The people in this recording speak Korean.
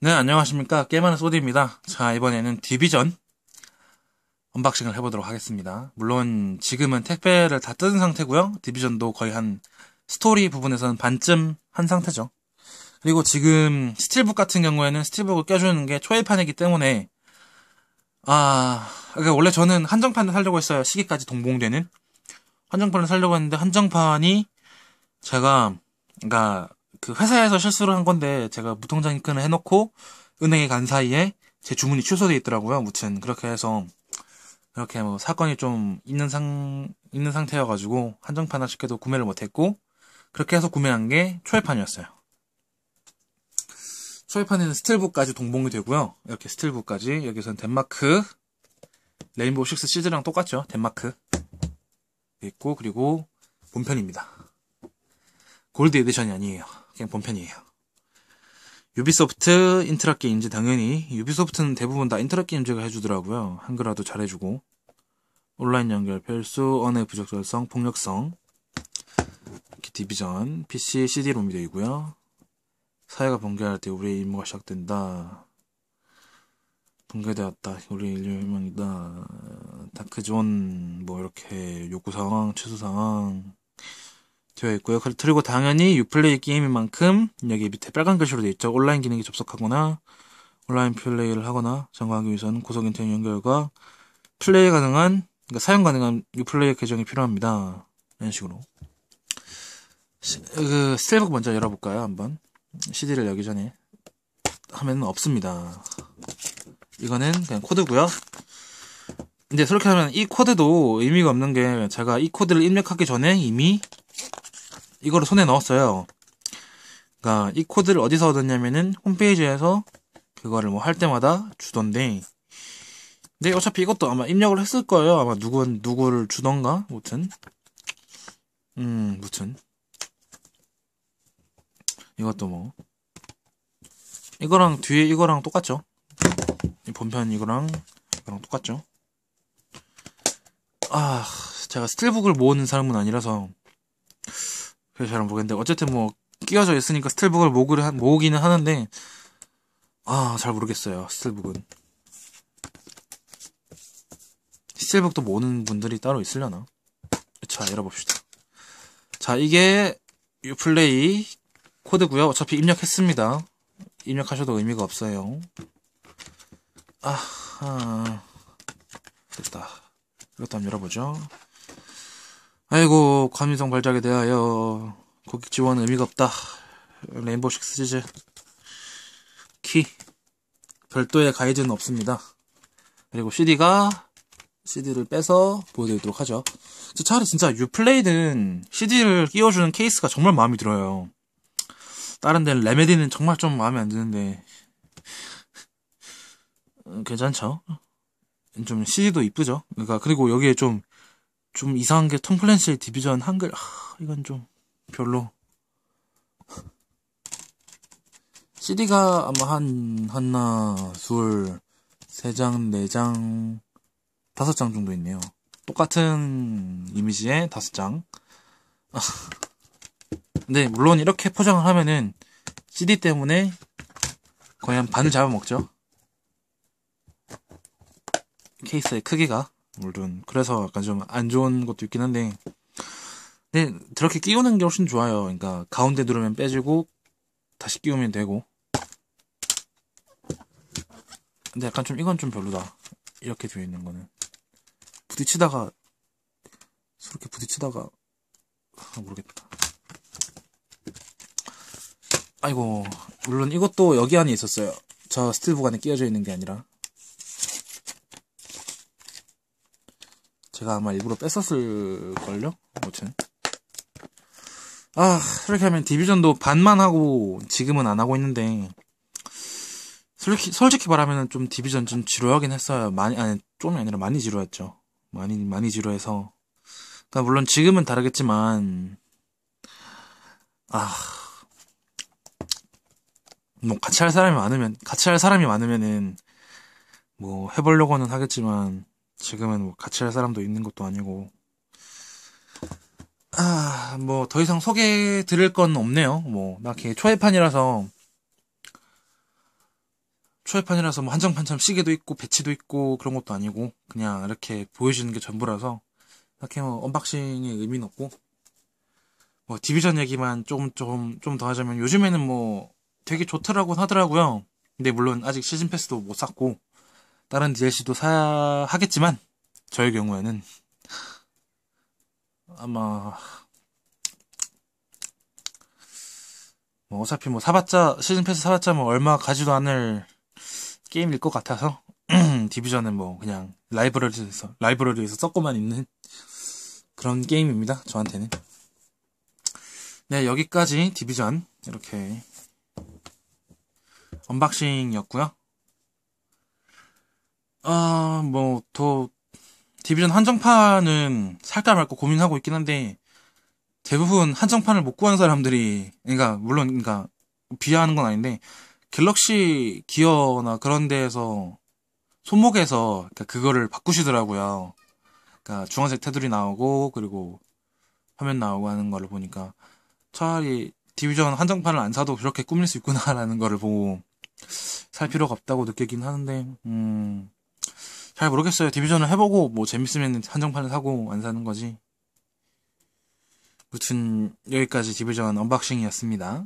네, 안녕하십니까. 게임하는 소디입니다. 자, 이번에는 디비전 언박싱을 해보도록 하겠습니다. 물론 지금은 택배를 다 뜯은 상태고요. 디비전도 거의 한 스토리 부분에서는 반쯤 한 상태죠. 그리고 지금 스틸북 같은 경우에는 스틸북을 껴주는 게 초회판이기 때문에 아, 그러니까 원래 저는 한정판을 살려고 했어요. 시기까지 동봉되는 한정판을 살려고 했는데 한정판이 제가 그러니까 그 회사에서 실수를 한 건데 제가 무통장 입금을 해놓고 은행에 간 사이에 제 주문이 취소돼 있더라고요. 무튼 그렇게 해서 이렇게 뭐 사건이 좀 있는 상 있는 상태여가지고 한정판 아쉽게도 구매를 못했고 그렇게 해서 구매한 게 초회판이었어요. 초회판에는 스틸북까지 동봉이 되고요. 이렇게 스틸북까지 여기선 덴마크 레인보우 식스 시즈랑 똑같죠. 덴마크 있고 그리고 본편입니다. 골드 에디션이 아니에요. 그냥 본편이에요. 유비소프트 인트라 게임즈 당연히 유비소프트는 대부분 다 인트라 게임즈가 해주더라고요. 한글화도 잘해주고 온라인 연결, 별수 언어의 부적절성, 폭력성 이렇게 디비전, PC, CD롬이 되고요. 사회가 붕괴할 때 우리의 임무가 시작된다. 붕괴되었다. 우리 인류 멸망이다. 다크존 뭐 이렇게 요구 상황, 최소 상황 되어 있고요. 그리고 당연히 유플레이 게임인 만큼 여기 밑에 빨간 글씨로 되어 있죠. 온라인 기능에 접속하거나 온라인 플레이를 하거나 점검하기 위해서는 고속 인터넷 연결과 플레이 가능한 그러니까 사용 가능한 유플레이 계정이 필요합니다. 이런 식으로 그 스텔북 먼저 열어볼까요? 한번 CD를 열기 전에 하면 없습니다. 이거는 그냥 코드고요. 이제 그렇게 하면 이 코드도 의미가 없는 게 제가 이 코드를 입력하기 전에 이미 이거를 손에 넣었어요. 그러니까 이 코드를 어디서 얻었냐면은 홈페이지에서 그거를 뭐 할 때마다 주던데. 근데 어차피 이것도 아마 입력을 했을 거예요. 아마 누군 누구를 주던가 무튼. 음, 무튼. 이것도 뭐 이거랑 뒤에 이거랑 똑같죠. 본편 이거랑 이거랑 똑같죠. 아, 제가 스틸북을 모으는 사람은 아니라서 그잘 모르겠는데 어쨌든 뭐끼어져 있으니까 스틸북을 모으기를 모으기는 하는데 아 잘 모르겠어요 스틸북은 스틸북도 모으는 분들이 따로 있으려나? 자 열어봅시다. 자 이게 유플레이 코드고요. 어차피 입력했습니다. 입력하셔도 의미가 없어요. 아하 됐다. 이것도 한번 열어보죠. 아이고 과민성 발작에 대하여 고객 지원 의미가 없다. 레인보우 식스 시즈 키 별도의 가이드는 없습니다. 그리고 CD가 CD를 빼서 보여드리도록 하죠. 차라리 진짜 유플레이는 CD를 끼워주는 케이스가 정말 마음에 들어요. 다른 데는 레메디는 정말 좀 마음에 안 드는데 음, 괜찮죠? 좀 CD도 이쁘죠? 그러니까 그리고 여기에 좀좀 이상한 게톰 클랜시의 디비전 한글 하, 이건 좀 별로 CD가 아마 한 하나 둘세 장, 네 장, 다섯 장 정도 있네요. 똑같은 이미지에 다섯 장. 근데 물론 이렇게 포장을 하면은 CD 때문에 거의 한 반을 잡아먹죠. 케이스의 크기가. 물론 그래서 약간 좀 안 좋은 것도 있긴 한데 근데 저렇게 끼우는 게 훨씬 좋아요. 그러니까 가운데 누르면 빼지고 다시 끼우면 되고 근데 약간 좀 이건 좀 별로다. 이렇게 되어 있는 거는 부딪히다가 저렇게 부딪히다가 아, 모르겠다. 아이고 물론 이것도 여기 안에 있었어요. 저 스틸 보관에 끼워져 있는 게 아니라 제가 아마 일부러 뺐었을걸요? 아무튼. 아, 이렇게 하면 디비전도 반만 하고 지금은 안 하고 있는데, 솔직히, 솔직히 말하면 좀 디비전 좀 지루하긴 했어요. 많이, 아니, 좀이 아니라 많이 지루했죠. 많이, 많이 지루해서. 그러니까 물론 지금은 다르겠지만, 아, 뭐 같이 할 사람이 많으면, 같이 할 사람이 많으면은, 뭐 해보려고는 하겠지만, 지금은 뭐 같이 할 사람도 있는 것도 아니고 아 뭐 더 이상 소개 해 드릴 건 없네요. 뭐나 걔 초회판이라서 초회판이라서 뭐한정판참 시계도 있고 배치도 있고 그런 것도 아니고 그냥 이렇게 보여주는 게 전부라서 딱히 뭐 언박싱의 의미는 없고 뭐 디비전 얘기만 조금 조좀더 하자면 요즘에는 뭐 되게 좋더라고 하더라고요. 근데 물론 아직 시즌 패스도 못 샀고 다른 DLC도 사야 하겠지만 저의 경우에는 아마 뭐 어차피 뭐 사봤자 시즌 패스 사봤자 뭐 얼마 가지도 않을 게임일 것 같아서 디비전은 뭐 그냥 라이브러리에서 라이브러리에서 썩고만 있는 그런 게임입니다. 저한테는. 네, 여기까지 디비전 이렇게 언박싱이었고요. 아, 뭐, 더, 디비전 한정판은 살까 말까 고민하고 있긴 한데, 대부분 한정판을 못구한 사람들이, 그러니까, 물론, 그러니까, 비하하는 건 아닌데, 갤럭시 기어나 그런 데에서, 손목에서, 그러니까 그거를 바꾸시더라고요. 그러니까, 주황색 테두리 나오고, 그리고, 화면 나오고 하는 걸 보니까, 차라리, 디비전 한정판을 안 사도 그렇게 꾸밀 수 있구나라는 거를 보고, 살 필요가 없다고 느끼긴 하는데, 음, 잘 모르겠어요. 디비전을 해보고 뭐 재밌으면 한정판을 사고 안 사는 거지. 무튼 여기까지 디비전 언박싱이었습니다.